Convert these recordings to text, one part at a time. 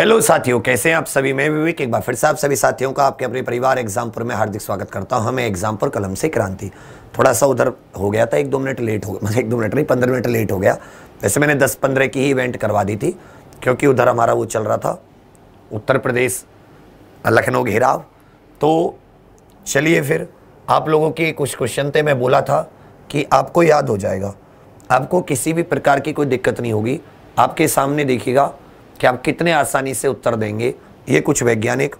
hello साथियों कैसे हैं आप सभी मैं विवेक एक बार फिर से आप सभी साथियों का आपके अपने परिवार एग्जामपुर में हार्दिक स्वागत करता हूं हमें एग्जामपुर कलम से क्रांति थोड़ा सा उधर हो गया था एक दो मिनट लेट हो गया मतलब एक दो मिनट नहीं पंद्रह मिनट लेट हो गया वैसे मैंने दस पंद्रह की ही इवेंट करवा दी थी क्योंकि उधर हमारा वो चल रहा था उत्तर प्रदेश लखनऊ घेराव तो चलिए फिर आप लोगों के कुछ क्वेश्चन थे मैं बोला था कि आपको याद हो जाएगा आपको किसी भी प्रकार की कोई दिक्कत नहीं होगी आपके सामने देखिएगा कि आप कितने आसानी से उत्तर देंगे ये कुछ वैज्ञानिक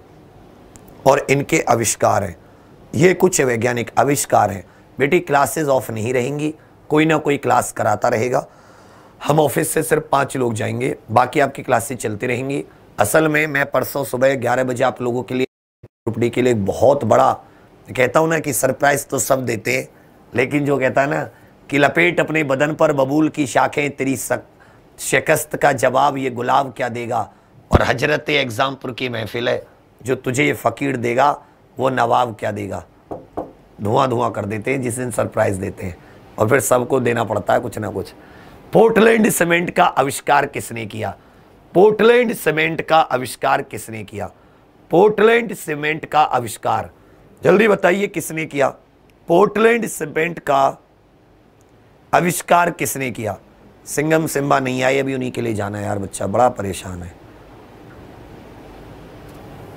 और इनके आविष्कार हैं ये कुछ वैज्ञानिक आविष्कार हैं बेटी क्लासेस ऑफ नहीं रहेंगी कोई ना कोई क्लास कराता रहेगा हम ऑफिस से सिर्फ पाँच लोग जाएंगे बाकी आपकी क्लासेस चलती रहेंगी असल में मैं परसों सुबह ग्यारह बजे आप लोगों के लिए ग्रुप डी के लिए बहुत बड़ा कहता हूँ ना कि सरप्राइज़ तो सब देते हैं लेकिन जो कहता है ना कि लपेट अपने बदन पर बबूल की शाखें तेरी सक शिकस्त का जवाब ये गुलाब क्या देगा और हजरत एग्ज़ामपुर की महफिल है जो तुझे ये फ़कीर देगा वो नवाब क्या देगा धुआं धुआं कर देते हैं जिस दिन सरप्राइज़ देते हैं और फिर सबको देना पड़ता है कुछ ना कुछ पोर्टलैंड सीमेंट का आविष्कार किसने किया पोर्टलैंड सीमेंट का आविष्कार किसने किया पोर्टलैंड सीमेंट का आविष्कार जल्दी बताइए किसने किया पोर्टलैंड सीमेंट का आविष्कार किसने किया सिंगम सिम्बा नहीं आई अभी उन्हीं के लिए जाना है यार बच्चा बड़ा परेशान है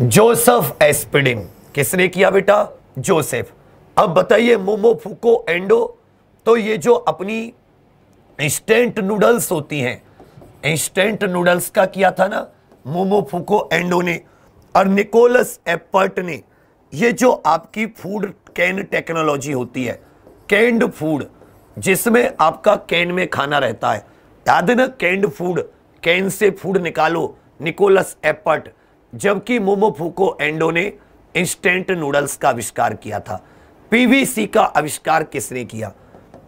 जोसेफ एस्पिडिन किसने किया बेटा जोसेफ अब बताइए मोमो फूको एंडो तो ये जो अपनी इंस्टेंट नूडल्स होती हैं इंस्टेंट नूडल्स का किया था ना मोमो फूको एंडो ने और निकोलस एपर्ट ने ये जो आपकी फूड कैन टेक्नोलॉजी होती है कैंड फूड जिसमें आपका कैन में खाना रहता है याद न कैंड फूड कैन से फूड निकालो निकोलस एपर्ट जबकि मोमो फूको एंडो ने इंस्टेंट नूडल्स का आविष्कार किया था पीवीसी का आविष्कार किसने किया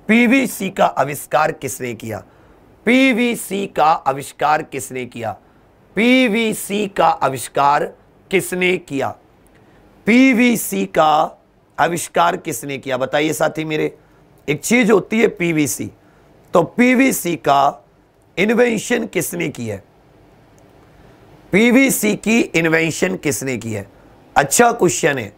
पीवीसी का आविष्कार किसने किया पीवीसी का आविष्कार किसने किया पीवीसी का आविष्कार किसने किया पीवीसी का आविष्कार किसने किया बताइए साथी मेरे एक चीज़ होती है पीवीसी तो पीवीसी का इन्वेंशन किसने की है पीवीसी की इन्वेंशन किसने की है अच्छा क्वेश्चन है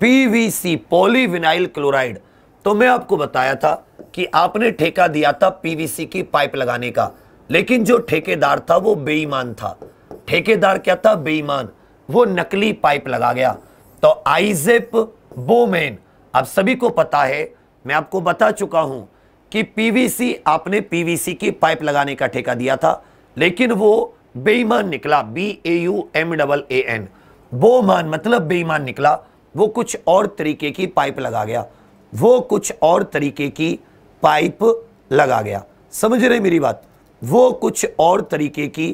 पीवीसी पॉलीविनाइल क्लोराइड तो मैं आपको बताया था कि आपने ठेका दिया था पीवीसी की पाइप लगाने का लेकिन जो ठेकेदार था वो बेईमान था ठेकेदार क्या था बेईमान वो नकली पाइप लगा गया तो आइजेप बोमेन आप सभी को पता है मैं आपको बता चुका हूं कि पीवीसी आपने पीवीसी की पाइप लगाने का ठेका दिया था लेकिन वो बेईमान निकला B A U M double A N Bauman मतलब बेईमान निकला वो कुछ और तरीके की पाइप लगा गया वो कुछ और तरीके की पाइप लगा गया समझ रहे मेरी बात वो कुछ और तरीके की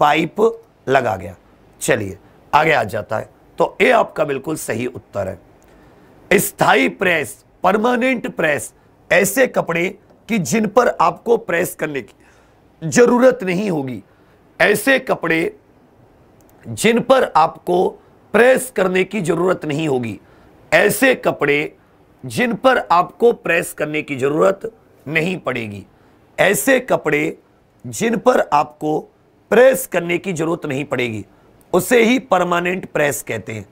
पाइप लगा गया चलिए आगे आ जाता है तो ए आपका बिल्कुल सही उत्तर है स्थाई प्रेस परमानेंट प्रेस ऐसे कपड़े कि जिन पर आपको प्रेस करने की जरूरत नहीं होगी ऐसे कपड़े जिन पर आपको प्रेस करने की जरूरत नहीं होगी ऐसे कपड़े जिन पर आपको प्रेस करने की जरूरत नहीं पड़ेगी ऐसे कपड़े जिन पर आपको प्रेस करने की जरूरत नहीं पड़ेगी उसे ही परमानेंट प्रेस कहते हैं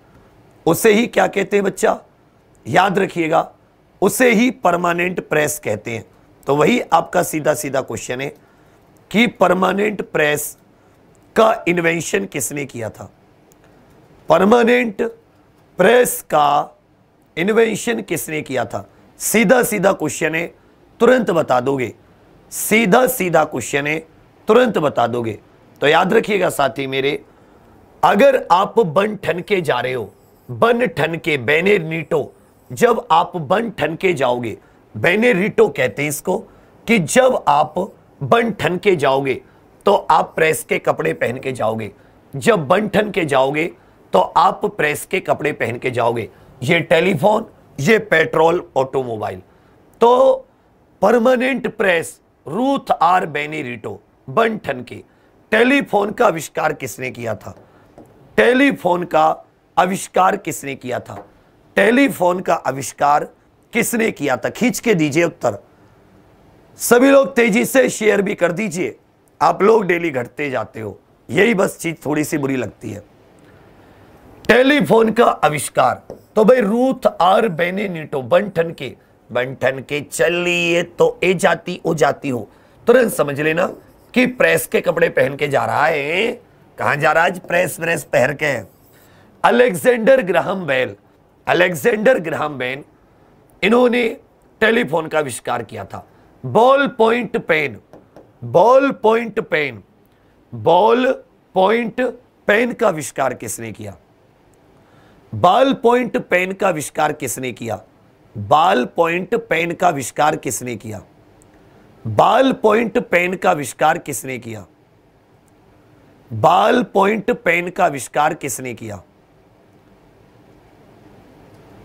उसे ही क्या कहते हैं बच्चा याद रखिएगा उसे ही परमानेंट प्रेस कहते हैं तो वही आपका सीधा सीधा क्वेश्चन है कि परमानेंट प्रेस का इन्वेंशन किसने किया था परमानेंट प्रेस का इन्वेंशन किसने किया था सीधा सीधा क्वेश्चन है तुरंत बता दोगे सीधा सीधा क्वेश्चन है तुरंत बता दोगे तो याद रखिएगा साथी मेरे अगर आप बन ठनके जा रहे हो बन ठनके के बैने नीटो जब आप बन ठन के जाओगे बेनेरिटो कहते हैं इसको कि जब आप बन ठन के जाओगे तो आप प्रेस के कपड़े पहन के जाओगे जब बन ठन के जाओगे तो आप प्रेस के कपड़े पहन के जाओगे ये टेलीफोन ये पेट्रोल ऑटोमोबाइल तो permanent press Ruth R Benerito बन ठन के टेलीफोन का आविष्कार किसने किया था टेलीफोन का आविष्कार किसने किया था टेलीफोन का आविष्कार किसने किया था खींच के दीजिए उत्तर सभी लोग तेजी से शेयर भी कर दीजिए आप लोग डेली घटते जाते हो यही बस चीज थोड़ी सी बुरी लगती है टेलीफोन का आविष्कार तो भाई रूथ आर बेने नीटो बंठन के बंठन के चलिए तो ए जाती ओ जाती हो तुरंत समझ लेना कि प्रेस के कपड़े पहन के जा रहा है कहा जा रहा है प्रेस प्रेस पहन के Alexander Graham Bell Alexander Graham Bell इन्होंने टेलीफोन का आविष्कार किया था ball point pen ball point pen ball point pen का आविष्कार किसने किया बाल पॉइंट पेन का आविष्कार किसने किया बाल पॉइंट पेन का आविष्कार किसने किया बाल पॉइंट पेन का आविष्कार किसने किया बाल पॉइंट पेन का आविष्कार किसने किया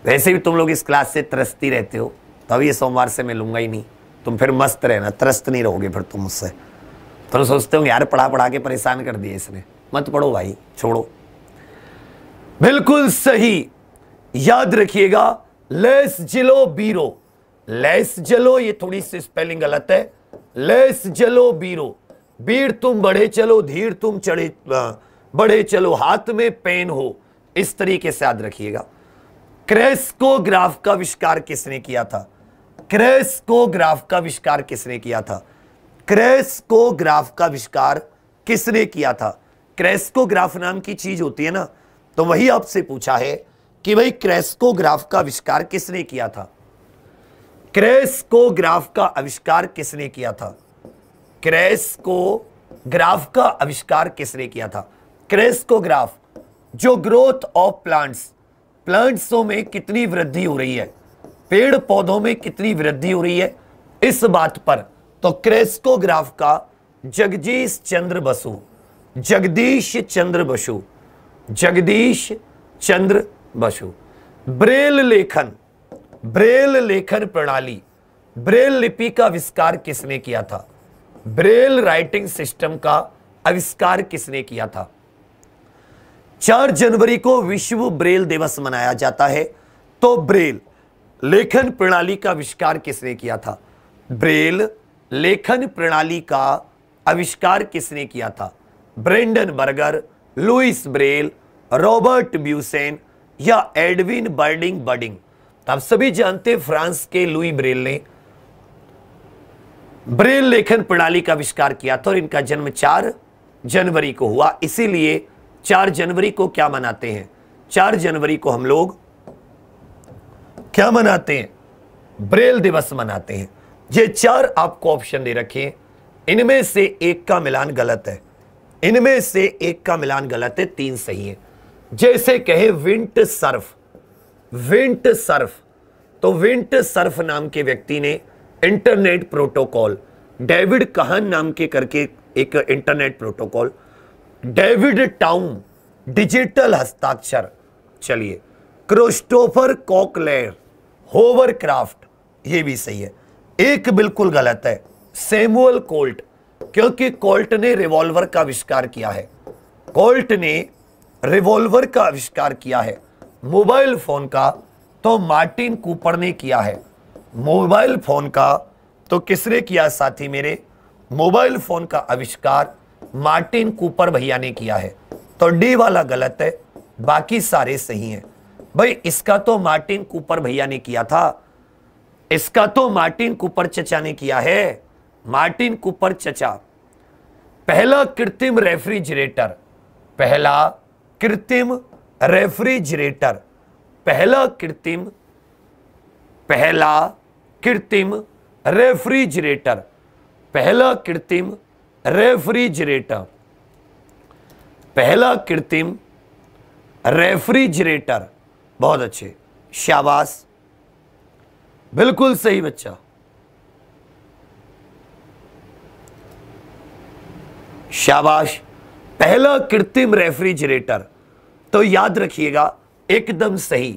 वैसे भी तुम लोग इस क्लास से त्रस्ती रहते हो तो अब ये सोमवार से मैं लूंगा ही नहीं तुम फिर मस्त रहना त्रस्त नहीं रहोगे फिर तुम मुझसे तुम सोचते हो यार पढ़ा पढ़ा के परेशान कर दिए इसने मत पढ़ो भाई छोड़ो बिल्कुल सही याद रखिएगा लेस जलो बीरो लेस जलो ये थोड़ी सी स्पेलिंग गलत है लेस जलो बीरो बीर तुम बढ़े चलो धीर तुम चढ़े बढ़े चलो हाथ में पेन हो इस तरीके से याद रखिएगा क्रेस्कोग्राफ का आविष्कार किसने किया था क्रेस्कोग्राफ का आविष्कार किसने किया था क्रेस्कोग्राफ का आविष्कार किसने किया था क्रेस्कोग्राफ नाम की चीज होती है ना तो वही आपसे पूछा है कि भाई क्रेस्कोग्राफ का आविष्कार किसने किया था क्रेस्कोग्राफ का आविष्कार किसने किया था क्रेस्कोग्राफ का आविष्कार किसने किया था क्रेस्कोग्राफ जो ग्रोथ ऑफ प्लांट्स प्लांट्सों में कितनी वृद्धि हो रही है पेड़ पौधों में कितनी वृद्धि हो रही है इस बात पर तो क्रेस्कोग्राफ का जगदीश चंद्र बसु जगदीश चंद्र बसु जगदीश चंद्र बसु ब्रेल लेखन ब्रेल लेखन प्रणाली ब्रेल लिपि का आविष्कार किसने किया था ब्रेल राइटिंग सिस्टम का आविष्कार किसने किया था चार जनवरी को विश्व ब्रेल दिवस मनाया जाता है तो ब्रेल लेखन प्रणाली का आविष्कार किसने किया था ब्रेल लेखन प्रणाली का आविष्कार किसने किया था Brandenberger Louis Braille Robert Bunsen या एडविन बर्डिंग बर्डिंग तो आप सभी जानते फ्रांस के लुई ब्रेल ने ब्रेल लेखन प्रणाली का आविष्कार किया था और इनका जन्म चार जनवरी को हुआ इसीलिए चार जनवरी को क्या मनाते हैं चार जनवरी को हम लोग क्या मनाते हैं ब्रेल दिवस मनाते हैं ये चार आपको ऑप्शन दे रखे हैं इनमें से एक का मिलान गलत है इनमें से एक का मिलान गलत है तीन सही है जैसे कहे विंट सर्फ विंट सर्फ तो विंट सर्फ नाम के व्यक्ति ने इंटरनेट प्रोटोकॉल डेविड कहन नाम के करके एक internet protocol David Town digital हस्ताक्षर चलिए क्रोस्टोफर कॉकलेर होवर क्राफ्ट ये भी सही है एक बिल्कुल गलत है सेमुअल कोल्ट क्योंकि कोल्ट ने रिवॉल्वर का आविष्कार किया है कोल्ट ने रिवॉल्वर का आविष्कार किया है मोबाइल फोन का तो मार्टिन कूपर ने किया है मोबाइल फोन का तो किसने किया साथी मेरे मोबाइल फोन का आविष्कार मार्टिन कूपर भैया ने किया है तो डी वाला गलत है बाकी सारे सही हैं भाई इसका तो मार्टिन कूपर भैया ने किया था इसका तो मार्टिन कूपर चचा ने किया है मार्टिन कूपर चचा पहला कृत्रिम रेफ्रिजरेटर पहला कृत्रिम रेफ्रिजरेटर पहला कृत्रिम पहला कृत्रिम रेफ्रिजरेटर पहला कृत्रिम रेफ्रिजरेटर पहला कृत्रिम रेफ्रिजरेटर बहुत अच्छे शाबाश बिल्कुल सही बच्चा शाबाश पहला कृत्रिम रेफ्रिजरेटर तो याद रखिएगा एकदम सही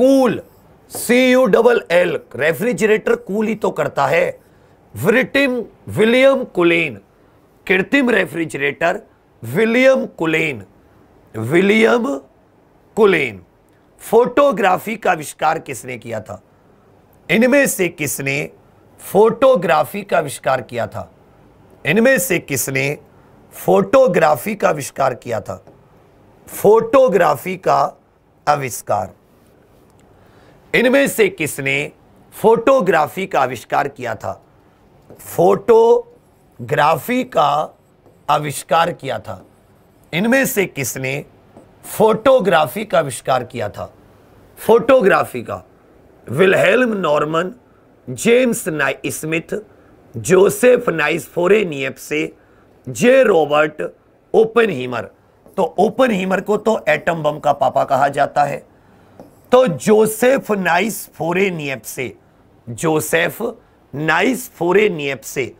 cool C U double L refrigerator cool ही तो करता है विलियम कुलेन कृत्रिम refrigerator William Cullen William Cullen photography का आविष्कार किसने किया था इनमें से किसने फोटोग्राफी का आविष्कार किया था इनमें से किसने फोटोग्राफी का आविष्कार किया था फोटोग्राफी का आविष्कार इनमें से किसने फोटोग्राफी का आविष्कार किया था फोटो ग्राफी का आविष्कार किया था इनमें से किसने फोटोग्राफी का आविष्कार किया था फोटोग्राफी का Wilhelm Norman James Nasmyth Joseph Nicephore Niepce से जे रॉबर्ट ओपन हीमर तो ओपन हीमर को तो एटम बम का पापा कहा जाता है तो जोसेफ नाइस फोरे नियप से जोसेफ नाइस फोरे नियप से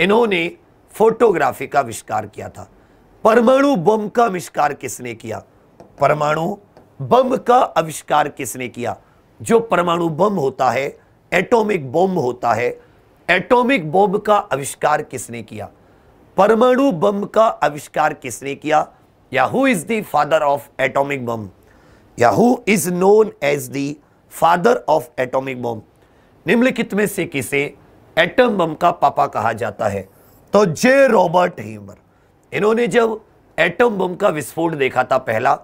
इन्होंने फोटोग्राफी का आविष्कार किया था परमाणु बम का आविष्कार किसने किया परमाणु बम का आविष्कार किसने किया जो परमाणु बम होता है एटॉमिक बम होता है एटॉमिक बम का आविष्कार किसने किया परमाणु बम का आविष्कार किसने किया या who is the father of atomic bomb या who is known as the father of atomic bomb निम्नलिखित में से किसे एटम बम का पापा कहा जाता है तो जे रॉबर्ट हेमर इन्होंने जब एटम बम का विस्फोट देखा था पहला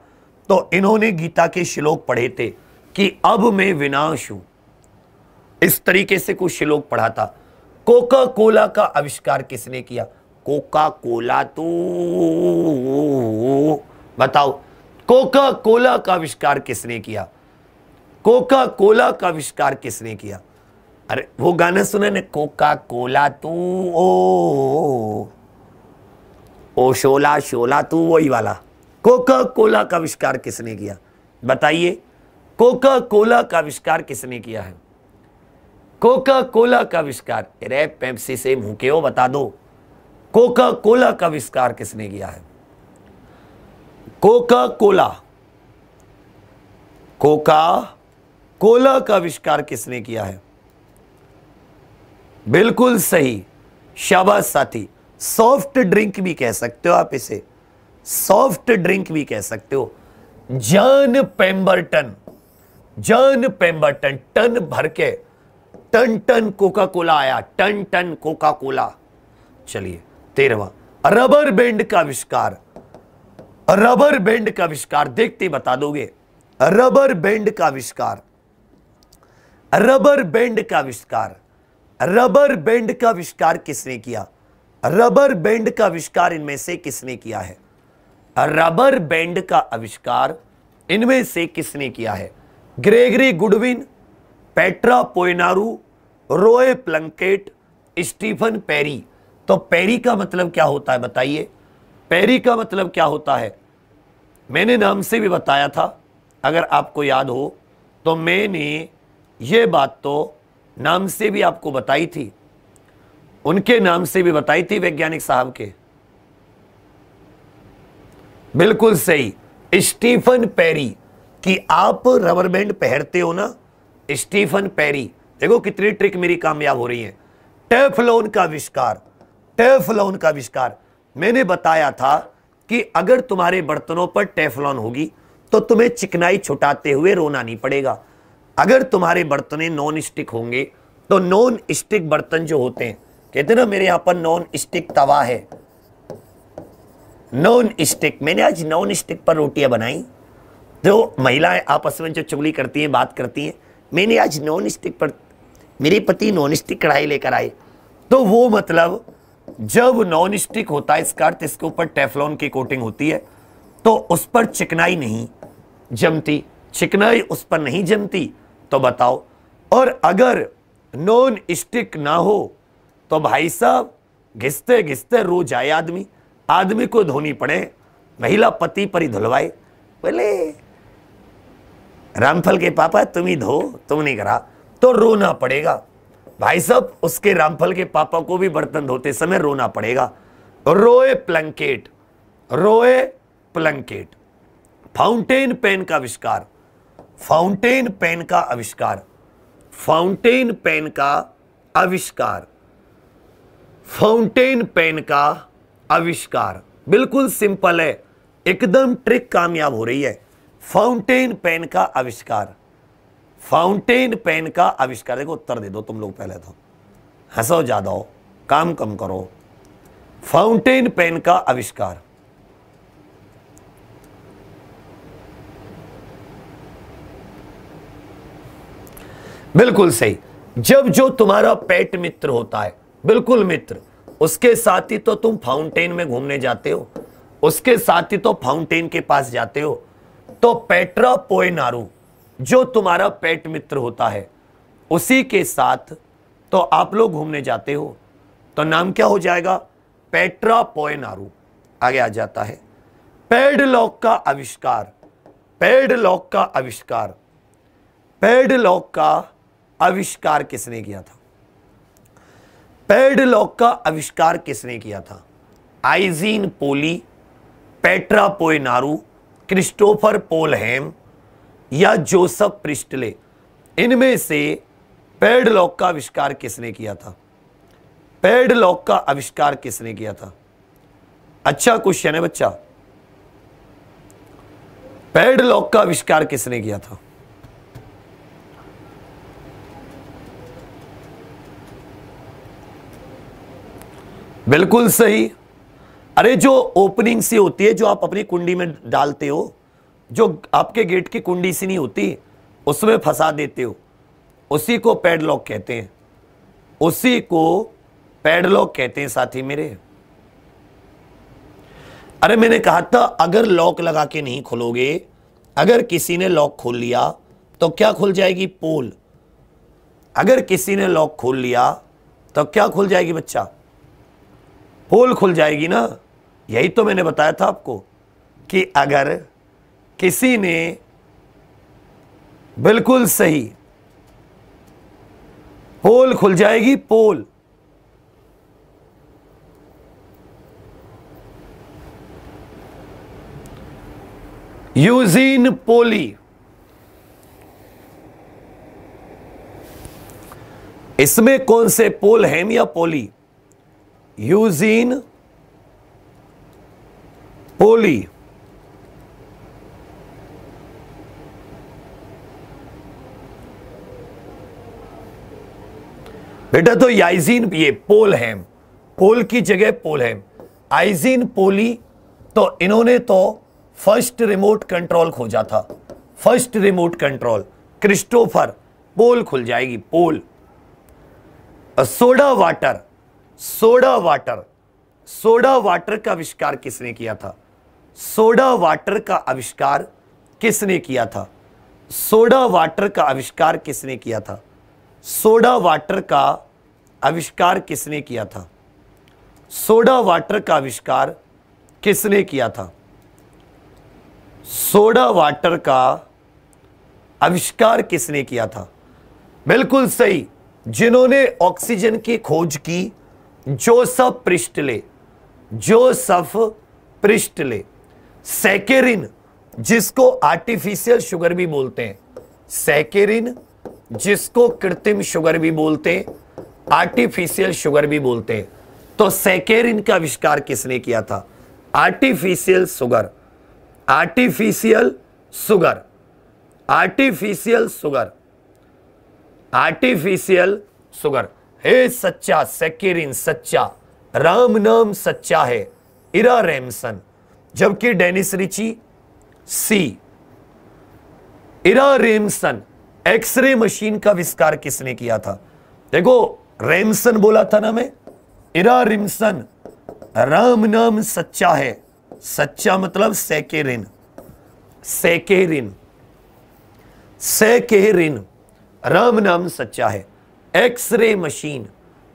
तो इन्होंने गीता के श्लोक पढ़े थे कि अब मैं विनाश हूं इस तरीके से कुछ श्लोक पढ़ा था कोका कोला का आविष्कार किसने किया कोका कोला तो बताओ कोका कोला का आविष्कार किसने किया कोका कोला का आविष्कार किसने किया अरे वो गाना सुना ने कोका कोला तू ओ ओ शोला शोला तू वही वाला कोका कोला का आविष्कार किसने किया बताइए कोका कोला का आविष्कार किसने किया है कोका कोला का आविष्कार अरे पेप्सी से मुके हो बता दो कोका कोला का आविष्कार किसने किया है कोका कोला कोका कोला का आविष्कार किसने किया है बिल्कुल सही शाबाश साथी सॉफ्ट ड्रिंक भी कह सकते हो आप इसे सॉफ्ट ड्रिंक भी कह सकते हो जॉन पेम्बरटन जॉन पेम्बरटन टन भर के टन टन कोका कोला आया टन टन कोका कोला चलिए तेरहवा रबर बैंड का आविष्कार रबर बैंड का आविष्कार देखते बता दोगे रबर बैंड का आविष्कार रबर बैंड का आविष्कार रबर बैंड का आविष्कार किसने किया रबर बैंड का आविष्कार इनमें से किसने किया है रबर बैंड का आविष्कार इनमें से किसने किया है Gregory Goodwin Petrache Poenaru Roy Plunkett Stephen Perry तो पेरी का मतलब क्या होता है बताइए पेरी का मतलब क्या होता है मैंने नाम से भी बताया था अगर आपको याद हो तो मैंने ये बात तो नाम से भी आपको बताई थी उनके नाम से भी बताई थी वैज्ञानिक साहब के बिल्कुल सही स्टीफन पेरी कि आप रबर बैंड पहनते हो ना स्टीफन पेरी देखो कितनी ट्रिक मेरी कामयाब हो रही है टेफलोन का आविष्कार टेफलोन का आविष्कार मैंने बताया था कि अगर तुम्हारे बर्तनों पर टेफलॉन होगी तो तुम्हें चिकनाई छुटाते हुए रोना नहीं पड़ेगा अगर तुम्हारे बर्तने नॉन स्टिक होंगे तो नॉन स्टिक बर्तन जो होते हैं कहते ना मेरे यहाँ पर नॉन स्टिक तवा है नॉन स्टिक मैंने आज नॉन स्टिक पर रोटियां बनाई तो महिलाएं आपस में जो चुगली करती हैं बात करती हैं मैंने आज नॉन स्टिक पर मेरे पति नॉन स्टिक कढ़ाई लेकर आए तो वो मतलब जब नॉन स्टिक होता है इसका अर्थ तो इसके ऊपर टेफलॉन की कोटिंग होती है तो उस पर चिकनाई नहीं जमती चिकनाई उस पर नहीं जमती तो बताओ और अगर नॉन स्टिक ना हो तो भाई साहब घिसते घिसते रो जाए आदमी आदमी को धोनी पड़े महिला पति पर ही धुलवाए बोले रामफल के पापा तुम ही धो तुम नहीं करा तो रोना पड़ेगा भाई साहब उसके रामफल के पापा को भी बर्तन धोते समय रोना पड़ेगा रोए प्लंकेट रोए प्लंकेट फाउंटेन पेन का आविष्कार फाउंटेन पेन का आविष्कार फाउंटेन पेन का आविष्कार फाउंटेन पेन का आविष्कार बिल्कुल सिंपल है एकदम ट्रिक कामयाब हो रही है फाउंटेन पेन का आविष्कार फाउंटेन पेन का आविष्कार देखो उत्तर दे दो तुम लोग पहले तो हंसो ज़्यादा हो काम कम करो फाउंटेन पेन का आविष्कार बिल्कुल सही जब जो तुम्हारा पेट मित्र होता है बिल्कुल मित्र उसके साथ ही तो तुम फाउंटेन में घूमने जाते हो उसके साथ ही तो फाउंटेन के पास जाते हो तो पेट्रा पोएनारू जो तुम्हारा पेट मित्र होता है उसी के साथ तो आप लोग घूमने जाते हो तो नाम क्या हो जाएगा पेट्रा पोएनारू आगे आ जाता है पेडलॉक का आविष्कार पेडलॉक का आविष्कार पेडलॉक का आविष्कार किसने किया था पेडलॉक का आविष्कार किसने किया था आइजीन पोली पेट्रा पोइनारू क्रिस्टोफर पोलहेम या जोसफ प्रिस्टले इनमें से पेडलॉक का आविष्कार किसने किया था पेडलॉक का आविष्कार किसने किया था अच्छा क्वेश्चन है बच्चा पेडलॉक का आविष्कार किसने किया था बिल्कुल सही अरे जो ओपनिंग सी होती है जो आप अपनी कुंडी में डालते हो जो आपके गेट की कुंडी सी नहीं होती उसमें फंसा देते हो उसी को पैडलॉक कहते हैं उसी को पैडलॉक कहते हैं साथी मेरे अरे मैंने कहा था अगर लॉक लगा के नहीं खोलोगे अगर किसी ने लॉक खोल लिया तो क्या खुल जाएगी पोल अगर किसी ने लॉक खोल लिया तो क्या खुल जाएगी बच्चा पोल खुल जाएगी ना यही तो मैंने बताया था आपको कि अगर किसी ने बिल्कुल सही पोल खुल जाएगी पोल यूजीन पोली इसमें कौन से पोल हैं या पोली यूजीन पोली बेटा तो याइजीन ये पोल हैम पोल की जगह पोल हैम आइजीन पोली तो इन्होंने तो फर्स्ट रिमोट कंट्रोल खोजा था first remote control Christopher Polhem खुल जाएगी पोल soda water soda water soda water का आविष्कार किसने किया था सोडा वाटर का आविष्कार किसने किया था सोडा वाटर का आविष्कार किसने किया था सोडा वाटर का आविष्कार किसने किया था सोडा वाटर का आविष्कार किसने किया था सोडा वाटर का आविष्कार किसने किया था बिल्कुल सही जिन्होंने ऑक्सीजन की खोज की Joseph Priestley Joseph Priestley saccharin जिसको आर्टिफिशियल शुगर भी बोलते हैं सैकेरिन जिसको कृत्रिम शुगर भी बोलते हैं आर्टिफिशियल शुगर भी बोलते हैं तो सैकेरिन का आविष्कार किसने किया था artificial sugar artificial sugar artificial sugar artificial sugar हे सच्चा सेकेरिन सच्चा राम नाम सच्चा है इरा रेमसन जबकि Dennis Ritchie C Ira Remsen x ray machine का विस्तार किसने किया था देखो रेमसन बोला था ना मैं इरा रिमसन राम नाम सच्चा है सच्चा मतलब सेकेरिन सेकेरिन सेकेरिन राम नाम सच्चा है एक्सरे मशीन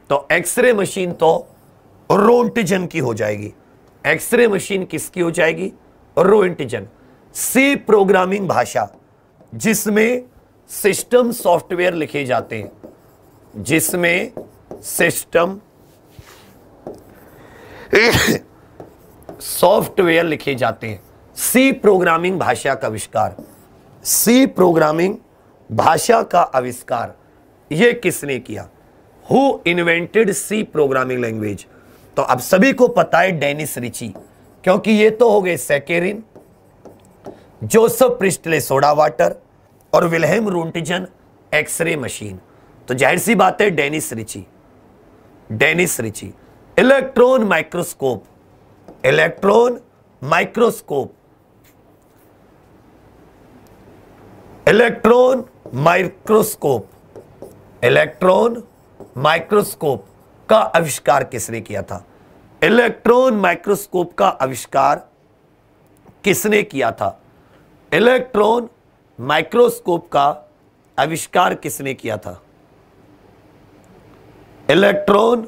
तो एक्सरे मशीन तो रोंटिजन की हो जाएगी एक्सरे मशीन किसकी हो जाएगी रोइंटिजन सी प्रोग्रामिंग भाषा जिसमें सिस्टम सॉफ्टवेयर लिखे जाते हैं जिसमें सिस्टम सॉफ्टवेयर लिखे जाते हैं सी प्रोग्रामिंग भाषा का आविष्कार सी प्रोग्रामिंग भाषा का आविष्कार ये किसने किया who invented C programming language तो अब सभी को पता है डेनिस रिची क्योंकि ये तो हो गए saccharin Joseph Priestley soda water और विलहेम रोन्टिजन एक्सरे मशीन तो जाहिर सी बात है Dennis Ritchie Dennis Ritchie electron microscope electron microscope electron microscope electron microscope का आविष्कार किसने किया था इलेक्ट्रॉन माइक्रोस्कोप का आविष्कार किसने किया था इलेक्ट्रॉन माइक्रोस्कोप का आविष्कार किसने किया था इलेक्ट्रॉन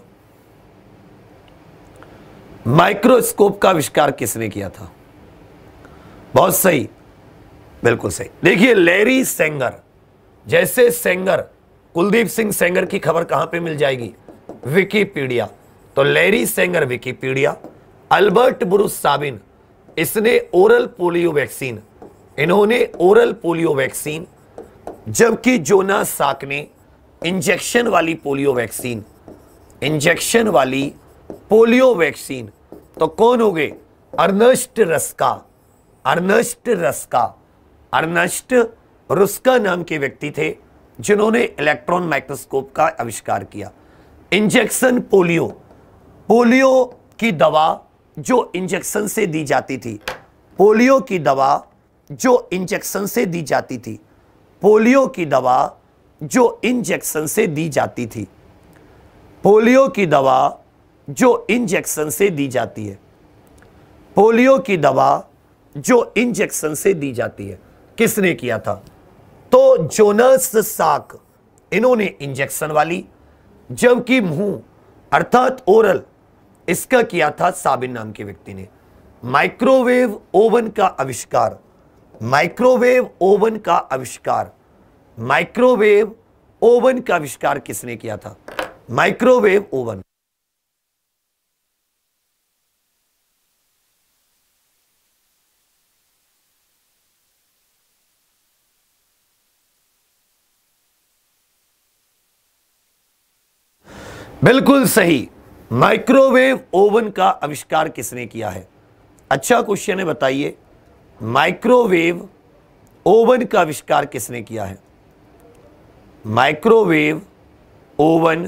माइक्रोस्कोप का आविष्कार किसने किया था बहुत सही बिल्कुल सही देखिए लेरी सेंगर जैसे सेंगर कुलदीप सिंह सेंगर की खबर कहां पे मिल जाएगी विकीपीडिया तो Larry Sanger Wikipedia Albert Bruce Sabin इसने ओरल पोलियो वैक्सीन इन्होंने ओरल पोलियो वैक्सीन जबकि जोना साक ने इंजेक्शन वाली पोलियो वैक्सीन इंजेक्शन वाली पोलियो वैक्सीन तो कौन हो गए Ernst Ruska Ernst Ruska Ernst Ruska नाम के व्यक्ति थे जिन्होंने इलेक्ट्रॉन माइक्रोस्कोप का आविष्कार किया इंजेक्शन पोलियो पोलियो की दवा जो इंजेक्शन से दी जाती थी पोलियो की दवा जो इंजेक्शन से दी जाती थी पोलियो की दवा जो इंजेक्शन से दी जाती थी पोलियो की दवा जो इंजेक्शन से दी जाती है पोलियो की दवा जो इंजेक्शन से दी जाती है किसने किया था तो जोनस साक इन्होंने इंजेक्शन वाली जबकि मुंह अर्थात ओरल इसका किया था साबिन नाम के व्यक्ति ने माइक्रोवेव ओवन का आविष्कार माइक्रोवेव ओवन का आविष्कार माइक्रोवेव ओवन का आविष्कार किसने किया था माइक्रोवेव ओवन बिल्कुल सही माइक्रोवेव ओवन का आविष्कार किसने किया है अच्छा क्वेश्चन है बताइए माइक्रोवेव ओवन का आविष्कार किसने किया है माइक्रोवेव ओवन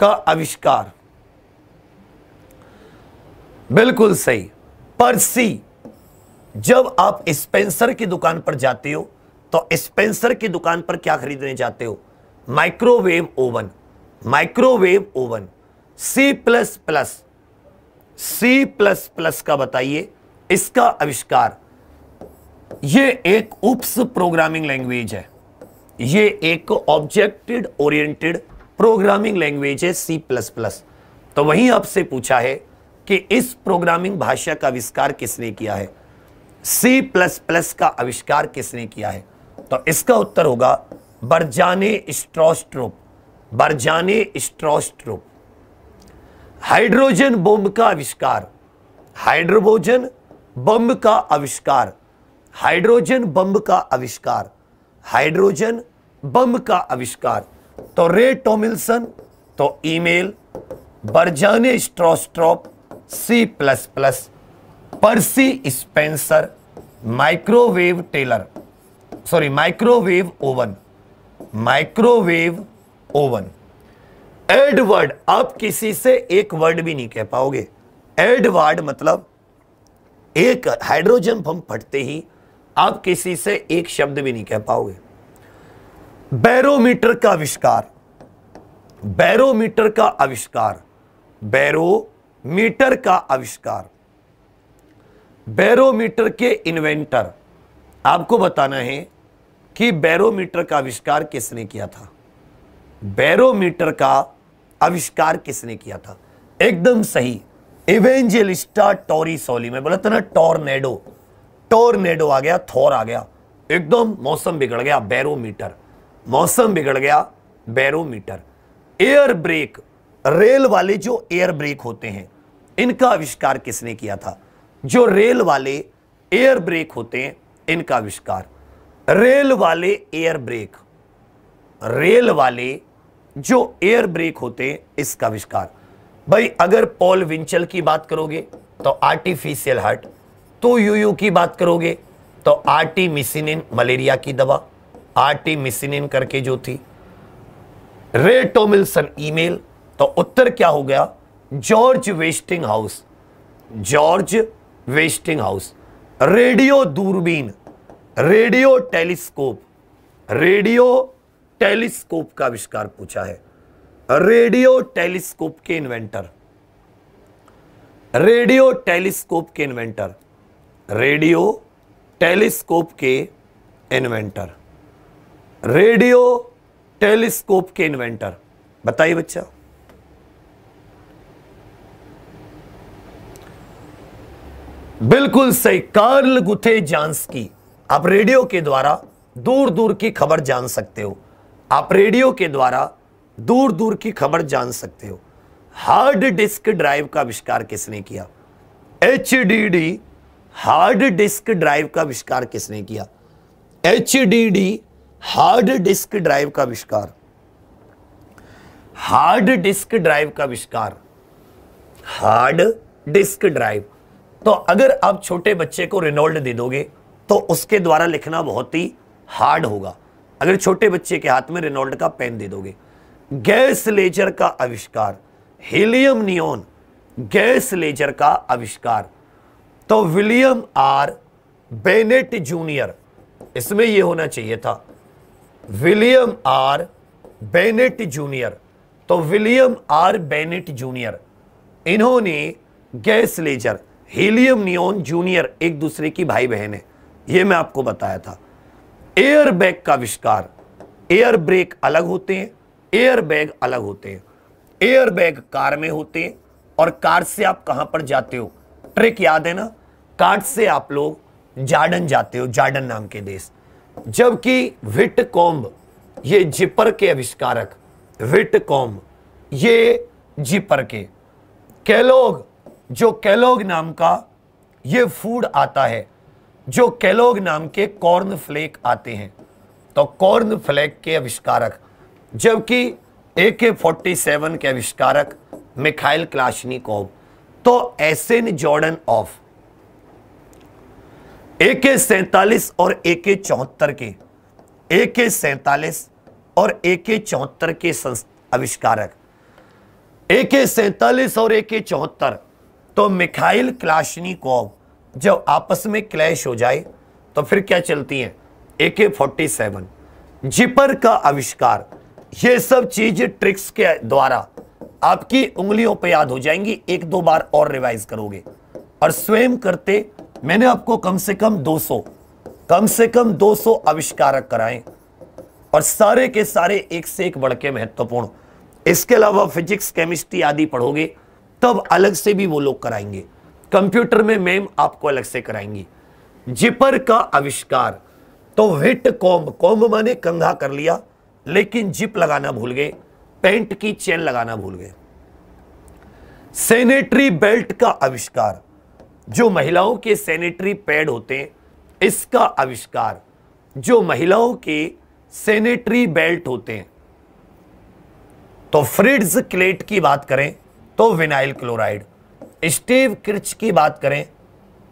का आविष्कार बिल्कुल सही परसी जब आप स्पेंसर की दुकान पर जाते हो तो स्पेंसर की दुकान पर क्या खरीदने जाते हो microwave oven microwave oven C plus plus C plus plus का बताइए इसका आविष्कार यह एक उप्स प्रोग्रामिंग लैंग्वेज है यह एक ऑब्जेक्टेड ओरिएंटेड प्रोग्रामिंग लैंग्वेज है सी प्लस प्लस तो वहीं आपसे पूछा है कि इस प्रोग्रामिंग भाषा का आविष्कार किसने किया है सी प्लस प्लस का आविष्कार किसने किया है तो इसका उत्तर होगा बरजाने स्ट्रोस्ट्रोप बरजाने स्ट्रोस्ट्रोप हाइड्रोजन बम का आविष्कार हाइड्रोजन बम का आविष्कार हाइड्रोजन बम का आविष्कार हाइड्रोजन बम का आविष्कार तो रे टोमिल्सन तो email Bjarne Stroustrup C plus plus Percy Spencer microwave Taylor sorry microwave oven microwave oven Edward आप किसी से एक वर्ड भी नहीं कह पाओगे एडवर्ड मतलब एक हाइड्रोजन पंप फटते ही आप किसी से एक शब्द भी नहीं कह पाओगे बैरोमीटर का आविष्कार बैरोमीटर का आविष्कार बैरोमीटर का आविष्कार बैरोमीटर के इन्वेंटर आपको बताना है कि बैरोमीटर का आविष्कार किसने किया था बैरोमीटर का आविष्कार किसने किया था एकदम सही इवेंजलिस्टा टोरी सोली में बोला था ना टोरनेडो टोरनेडो आ गया थोर आ गया एकदम मौसम बिगड़ गया बैरोमीटर मौसम बिगड़ गया बैरोमीटर एयर ब्रेक रेल वाले जो एयर ब्रेक होते हैं इनका आविष्कार किसने किया था जो रेल वाले एयर ब्रेक होते हैं इनका आविष्कार रेल वाले एयर ब्रेक रेल वाले जो एयर ब्रेक होते हैं इसका आविष्कार भाई अगर पॉल विंचल की बात करोगे तो आर्टिफिशियल हार्ट तो यूयू की बात करोगे तो आर्टिमिसिनिन मलेरिया की दवा आर्टिमिसिनिन करके जो थी रेटोमिल्सन ईमेल तो उत्तर क्या हो गया George Westinghouse George Westinghouse radio दूरबीन रेडियो टेलीस्कोप रेडियो टेलीस्कोप का आविष्कार पूछा है रेडियो टेलीस्कोप के इन्वेंटर रेडियो टेलीस्कोप के इन्वेंटर रेडियो टेलीस्कोप के इन्वेंटर रेडियो टेलीस्कोप के इन्वेंटर बताइए बच्चा बिल्कुल सही कार्ल गुथे जांस की आप रेडियो के द्वारा दूर दूर की खबर जान सकते हो आप रेडियो के द्वारा दूर दूर की खबर जान सकते हो हार्ड डिस्क ड्राइव का आविष्कार किसने किया एच हार्ड डिस्क ड्राइव का आविष्कार किसने किया एच हार्ड डिस्क ड्राइव का आविष्कार हार्ड डिस्क ड्राइव का आविष्कार हार्ड डिस्क ड्राइव तो अगर आप छोटे बच्चे को रिनोल्ड दे दोगे तो उसके द्वारा लिखना बहुत ही हार्ड होगा अगर छोटे बच्चे के हाथ में रेनॉल्ड का पेन दे दोगे गैस लेजर का आविष्कार हीलियम नियोन गैस लेजर का आविष्कार तो विलियम आर बेनेट जूनियर इसमें यह होना चाहिए था विलियम आर बेनेट जूनियर तो विलियम आर बेनेट जूनियर इन्होंने gas laser helium neon junior एक दूसरे की भाई बहन है यह मैं आपको बताया था एयर बैग का आविष्कार एयर ब्रेक अलग होते हैं एयर बैग अलग होते हैं एयर बैग कार में होते हैं और कार से आप कहां पर जाते हो ट्रिक याद है ना कार से आप लोग जार्डन जाते हो जार्डन नाम के देश जबकि विट कॉम्ब ये जिपर के आविष्कारक विट कॉम्ब ये जिपर के कैलोग जो कैलोग नाम का ये फूड आता है जो कैलोग नाम के कॉर्न फ्लेक आते हैं तो कॉर्न फ्लेक के आविष्कारक जबकि ए के फोर्टी सेवन के आविष्कारक मिखाइल क्लाशनिकोव तो एसेन जॉर्डन ऑफ ए के सैतालीस और ए के चौहत्तर के ए के सैतालीस और ए के चौहत्तर के आविष्कारक ए के सैतालीस और ए के चौहत्तर तो मिखाइल क्लाशनिकोव जब आपस में क्लैश हो जाए तो फिर क्या चलती हैं ए के फोर्टी सेवन जिपर का आविष्कार ये सब चीज़ ट्रिक्स के द्वारा आपकी उंगलियों पर याद हो जाएंगी एक दो बार और रिवाइज करोगे और स्वयं करते मैंने आपको कम से कम 200 कम से कम 200 आविष्कारक कराए और सारे के सारे एक से एक बढ़ के महत्वपूर्ण इसके अलावा फिजिक्स केमिस्ट्री आदि पढ़ोगे तब अलग से भी वो लोग कराएंगे कंप्यूटर में मैम आपको अलग से कराएंगी जिपर का आविष्कार तो हिट कॉम कॉम माने कंधा कर लिया लेकिन जिप लगाना भूल गए पेंट की चेन लगाना भूल गए सेनेटरी बेल्ट का आविष्कार जो महिलाओं के सेनेटरी पैड होते हैं इसका आविष्कार जो महिलाओं के सेनेटरी बेल्ट होते हैं तो फ्रिड्स क्लेट की बात करें तो विनाइल क्लोराइड स्टीव क्रिच की बात करें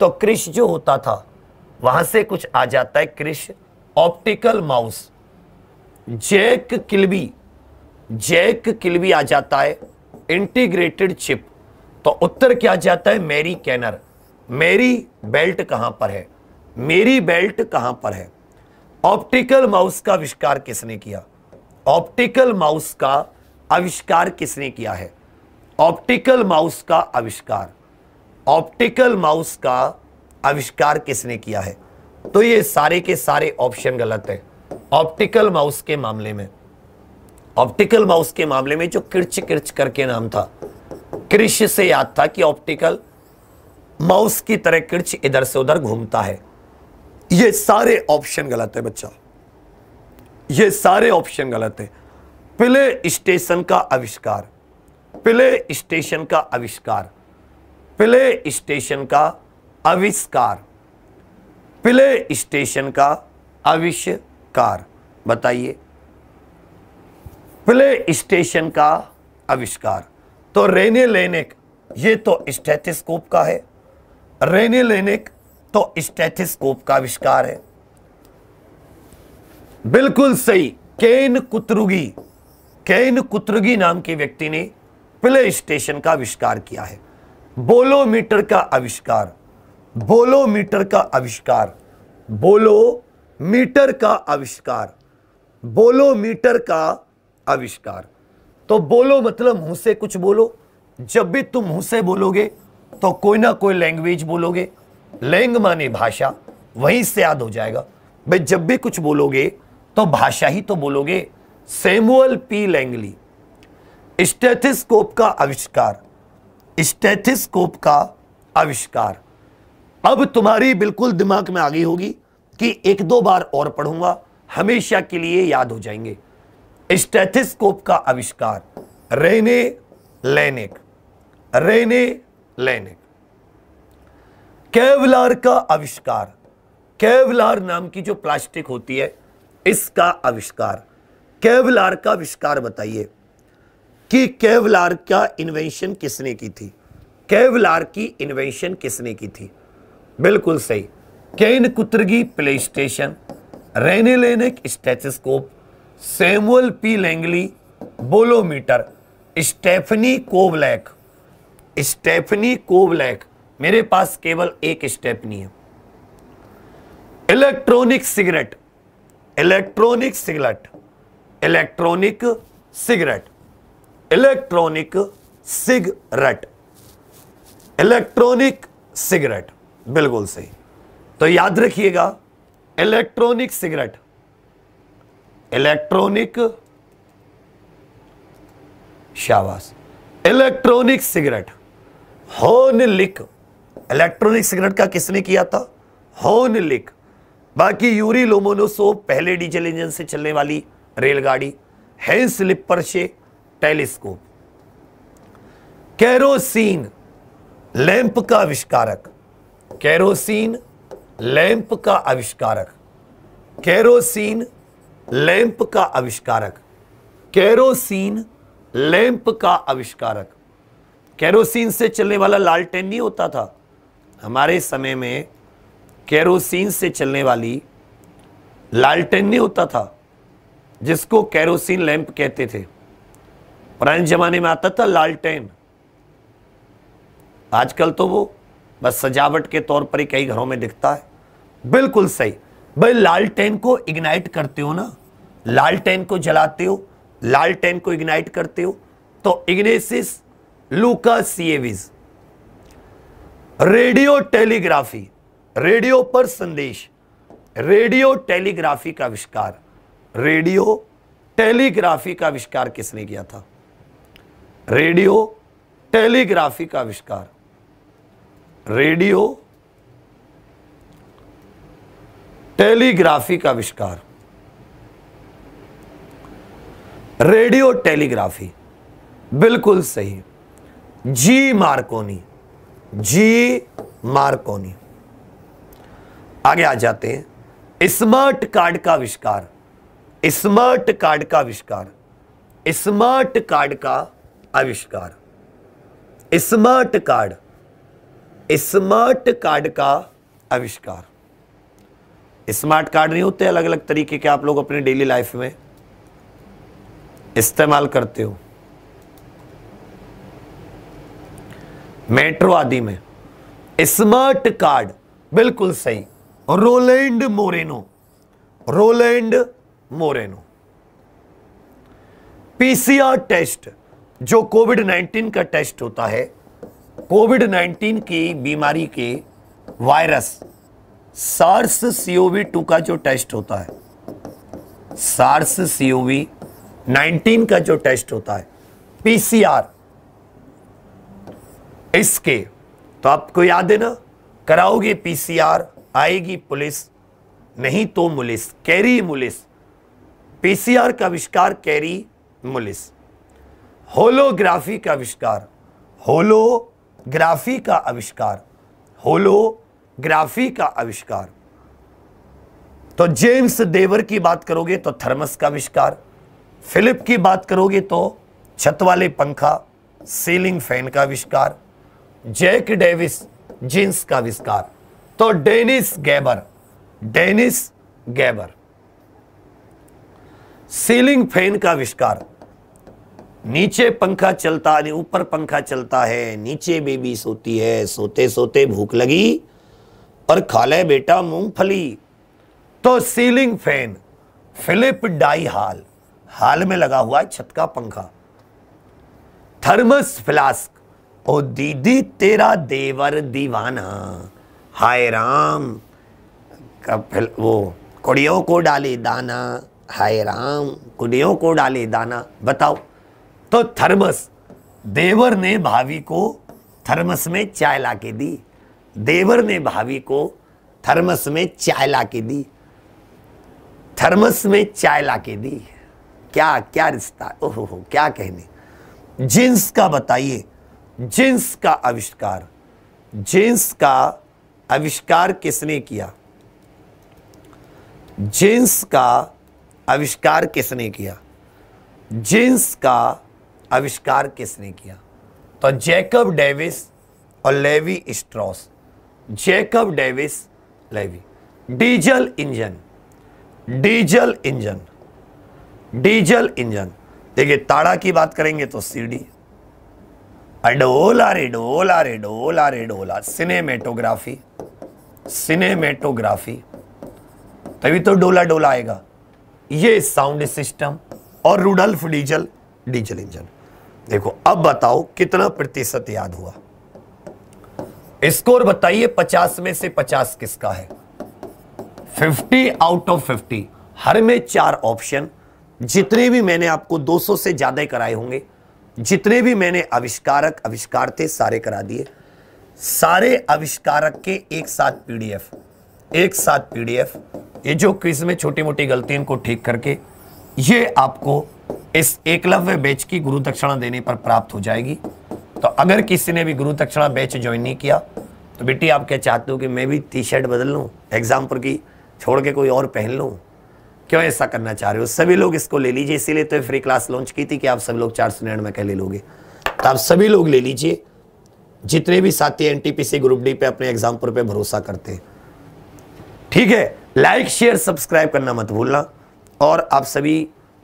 तो क्रिश जो होता था वहां से कुछ आ जाता है Kirsch optical mouse Jack Kilby Jack Kilby आ जाता है इंटीग्रेटेड चिप तो उत्तर क्या जाता है मेरी कैनर मेरी बेल्ट कहाँ पर है मेरी बेल्ट कहाँ पर है ऑप्टिकल माउस का आविष्कार किसने किया ऑप्टिकल माउस का आविष्कार किसने किया है ऑप्टिकल माउस का आविष्कार ऑप्टिकल माउस का आविष्कार किसने किया है तो ये सारे के सारे ऑप्शन गलत है ऑप्टिकल माउस के मामले में ऑप्टिकल माउस के मामले में जो किर्च किर्च करके नाम था क्रिश से याद था कि ऑप्टिकल माउस की तरह किर्च इधर से उधर घूमता है ये सारे ऑप्शन गलत है बच्चा ये सारे ऑप्शन गलत है प्ले स्टेशन का आविष्कार प्ले स्टेशन का आविष्कार प्ले स्टेशन का आविष्कार प्ले स्टेशन का आविष्कार बताइए प्ले स्टेशन का आविष्कार तो रेने लेनेक ये तो स्टेथिस्कोप का है रेने लेनेक तो स्टेथिस्कोप का आविष्कार है बिल्कुल सही केन कुतरुगी केन कुतरुगी नाम के व्यक्ति ने प्ले स्टेशन का आविष्कार किया है बोलोमीटर का आविष्कार बोलोमीटर का आविष्कार बोलो मीटर का आविष्कार बोलोमीटर का आविष्कार तो बोलो मतलब मुंह से कुछ बोलो जब भी तुम मुंह से बोलोगे तो कोई ना कोई लैंग्वेज बोलोगे लैंग माने भाषा वहीं से याद हो जाएगा भाई जब भी कुछ बोलोगे तो भाषा ही तो बोलोगे सेमुअल पी लैंगली स्टेथिस्कोप का आविष्कार स्टेथिस्कोप का आविष्कार अब तुम्हारी बिल्कुल दिमाग में आ गई होगी कि एक दो बार और पढ़ूंगा हमेशा के लिए याद हो जाएंगे स्टेथिस्कोप का आविष्कार Rene Laennec Rene Laennec Kevlar का आविष्कार केवलार नाम की जो प्लास्टिक होती है इसका आविष्कार केवलार का आविष्कार बताइए कि केवलार का इन्वेंशन किसने की थी केवलार की इन्वेंशन किसने की थी बिल्कुल सही Ken Kutaragi PlayStation Rene Laennec stethoscope Samuel P Langley bolometer Stephanie Kwolek Stephanie Kwolek मेरे पास केवल एक स्टेफनी है electronic cigarette electronic cigarette electronic cigarette electronic cigarette electronic cigarette बिल्कुल सही तो याद रखिएगा इलेक्ट्रॉनिक सिगरेट इलेक्ट्रॉनिक शाबाश electronic cigarette Hon Lik electronic cigarette का किसने किया था होनलिक बाकी यूरी लोमोनोसो पहले डीजल इंजन से चलने वाली रेलगाड़ी हैं स्लिपर से टेलीस्कोप कैरोसिन लैंप का आविष्कारक कैरोसिन लैंप का आविष्कारक केरोसिन लैंप का आविष्कारक केरोसिन लैंप का आविष्कारक केरोसिन से चलने वाला लालटेन नहीं होता था हमारे समय में कैरोसिन से चलने वाली लालटेन नहीं होता था जिसको कैरोसिन लैंप कहते थे पुराने ज़माने में आता था लालटेन आजकल तो वो बस सजावट के तौर पर ही कई घरों में दिखता है बिल्कुल सही भाई लालटेन को इग्नाइट करते हो ना लालटेन को जलाते हो लालटेन को इग्नाइट करते हो तो इग्नेसिस लूका सीएविज रेडियो टेलीग्राफी रेडियो पर संदेश रेडियो टेलीग्राफी का आविष्कार रेडियो टेलीग्राफी का आविष्कार किसने किया था रेडियो टेलीग्राफी का आविष्कार रेडियो टेलीग्राफी का आविष्कार रेडियो टेलीग्राफी बिल्कुल सही जी मार्कोनी जी मार्कोनी आगे आ जाते हैं स्मार्ट कार्ड का आविष्कार स्मार्ट कार्ड का आविष्कार स्मार्ट कार्ड का आविष्कार स्मार्ट कार्ड स्मार्ट कार्ड का आविष्कार स्मार्ट कार्ड नहीं होते अलग अलग तरीके के आप लोग अपने डेली लाइफ में इस्तेमाल करते हो मेट्रो आदि में स्मार्ट कार्ड बिल्कुल सही Roland Moreno Roland Moreno PCR test जो कोविड 19 का टेस्ट होता है कोविड 19 की बीमारी के वायरस सार्स सीओवी टू का जो टेस्ट होता है सार्स सीओवी 19 का जो टेस्ट होता है पीसीआर इसके तो आपको याद है ना कराओगे पीसीआर आएगी पुलिस नहीं तो मुलिस कैरी मुलिस पीसीआर का आविष्कार कैरी मुलिस होलोग्राफी का आविष्कार होलोग्राफी का आविष्कार होलोग्राफी का आविष्कार तो जेम्स देवर की बात करोगे तो थर्मस का आविष्कार फिलिप की बात करोगे तो छत वाले पंखा सीलिंग फैन का आविष्कार जैक डेविस जींस का आविष्कार तो Dennis Gabor Dennis Gabor ceiling fan का आविष्कार नीचे पंखा चलता नहीं ऊपर पंखा चलता है नीचे बेबी सोती है सोते सोते भूख लगी और खा ले बेटा मूंगफली तो सीलिंग फैन फिलिप डाई हाल हाल में लगा हुआ है छत का पंखा थर्मस फ्लास्क ओ दीदी तेरा देवर दीवाना हाय राम का वो कुड़ियों को डाले दाना हाय राम कुड़ियों को डाले दाना बताओ तो थर्मस देवर ने भाभी को थर्मस में चाय ला के दी देवर ने भाभी को थर्मस में चाय ला के दी थर्मस में चाय ला के दी क्या क्या रिश्ता ओहो हो क्या कहने जींस का बताइए जींस का आविष्कार जींस का आविष्कार किसने किया जींस का आविष्कार किसने किया जींस का आविष्कार किसने किया तो जैकब डेविस और Levi Strauss Jacob Davis Levi diesel engine diesel engine diesel engine देखिए ताड़ा की बात करेंगे तो सीडी अडोला रेडोला रेडोला रेडोला सिनेमेटोग्राफी सिनेमेटोग्राफी तभी तो डोला डोला आएगा ये साउंड सिस्टम और रूडल्फ डीजल डीजल इंजन देखो अब बताओ कितना प्रतिशत याद हुआ स्कोर बताइए पचास में से पचास किसका है फिफ्टी आउट ऑफ फिफ्टी हर में चार ऑप्शन जितने भी मैंने आपको 200 से ज्यादा कराए होंगे जितने भी मैंने आविष्कारक आविष्कार थे सारे करा दिए सारे आविष्कारक के एक साथ पीडीएफ एक साथ पीडीएफ ये जो क्विज में छोटी मोटी गलतियों को ठीक करके ये आपको इस एकलव्य बैच की गुरु दक्षिणा देने पर प्राप्त हो जाएगी तो अगर किसी ने भी गुरु दक्षिणा बैच ज्वाइन नहीं किया तो बेटी आप क्या चाहते हो कि मैं भी टी शर्ट बदल लूँ एग्जाम्पल की छोड़ के कोई और पहन लूँ क्यों ऐसा करना चाह रहे हो सभी लोग इसको ले लीजिए इसीलिए तो फ्री क्लास लॉन्च की थी कि आप सभी लोग चार सौ निन्यानवे का ले लोगे तो आप सभी लोग ले लीजिए जितने भी साथी सी ग्रुप डी पे अपने एग्जाम्पल पे भरोसा करते ठीक है लाइक शेयर सब्सक्राइब करना मत भूलना और आप सभी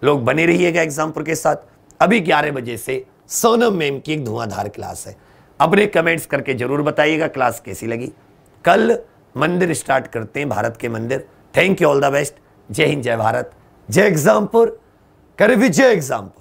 लोग बने रहिएगा एग्जामपुर के साथ अभी ग्यारह बजे से सोनम मैम की एक धुआंधार क्लास है अपने कमेंट्स करके जरूर बताइएगा क्लास कैसी लगी कल मंदिर स्टार्ट करते हैं भारत के मंदिर thank you all the best जय हिंद जय भारत जय एग्जामपुर कर विजय एग्जामपुर